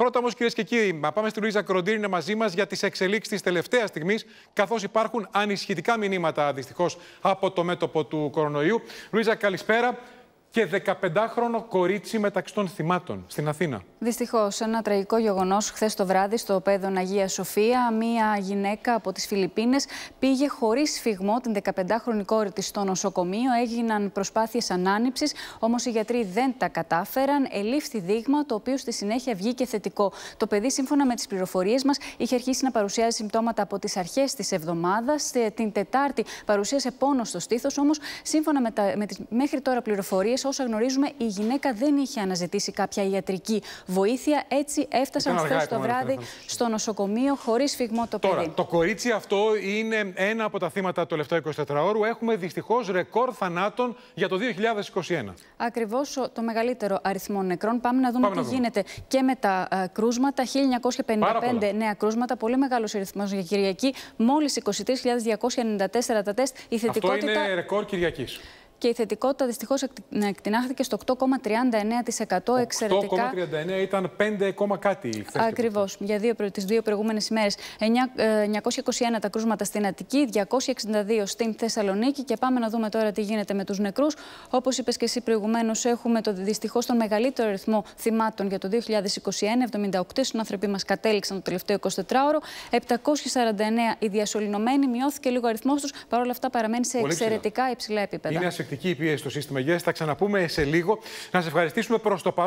Πρώτα όμως, κυρίες και κύριοι, να πάμε στη Λουίζα Κροντίνη μαζί μας για τις εξελίξεις της τελευταίας στιγμής, καθώς υπάρχουν ανησυχητικά μηνύματα δυστυχώς από το μέτωπο του κορονοϊού. Λουίζα, καλησπέρα και 15χρονο κορίτσι μεταξύ των θυμάτων στην Αθήνα. Δυστυχώς, ένα τραγικό γεγονός χθες το βράδυ στο παιδόν Αγία Σοφία. Μία γυναίκα από τις Φιλιππίνες πήγε χωρίς σφιγμό την 15χρονη κόρη της στο νοσοκομείο. Έγιναν προσπάθειες ανάνυψης, όμως οι γιατροί δεν τα κατάφεραν. Ελήφθη δείγμα, το οποίο στη συνέχεια βγήκε θετικό. Το παιδί, σύμφωνα με τις πληροφορίες μας, είχε αρχίσει να παρουσιάζει συμπτώματα από τις αρχές της εβδομάδας. Ε, την Τετάρτη παρουσίασε πόνο στο στήθος, όμως σύμφωνα με, τα, μέχρι τώρα πληροφορίες Όσο γνωρίζουμε, η γυναίκα δεν είχε αναζητήσει κάποια ιατρική βοήθεια. Έτσι έφτασαν χθες το βράδυ στο νοσοκομείο χωρίς φυγμό το Τώρα, παιδί. Το κορίτσι αυτό είναι ένα από τα θύματα του τελευταίου 24ωρου. Έχουμε δυστυχώς ρεκόρ θανάτων για το 2021. Ακριβώ το μεγαλύτερο αριθμό νεκρών. Πάμε να δούμε Πάμε τι γίνεται και με τα κρούσματα. 1955 νέα κρούσματα. Πολύ μεγάλος αριθμό για Κυριακή. Μόλις 23.294 τα τεστ. Η θετικότητα... Αυτό είναι ρεκόρ Κυριακής και η θετικότητα δυστυχώς εκτινάχθηκε στο 8,39%. εξαιρετικά. Το 8,39 ήταν 5, κάτι. Ακριβώ. Για δύο, τις δύο προηγούμενες ημέρες. 921 τα κρούσματα στην Αττική, 262 στην Θεσσαλονίκη. Και πάμε να δούμε τώρα τι γίνεται με τους νεκρούς. Όπως είπες και εσύ προηγουμένως, έχουμε το, δυστυχώς τον μεγαλύτερο αριθμό θυμάτων για το 2021. 78 συνάνθρωποι μας κατέληξαν το τελευταίο 24ωρο. 749 οι διασωληνωμένοι. Μειώθηκε λίγο ο αριθμός τους. Παρ' αυτά παραμένει σε εξαιρετικά υψηλά επίπεδα. Είναι εκρηκτική πίεση στο σύστημα υγείας. Θα ξαναπούμε σε λίγο. Να σε ευχαριστήσουμε προς το παρόν.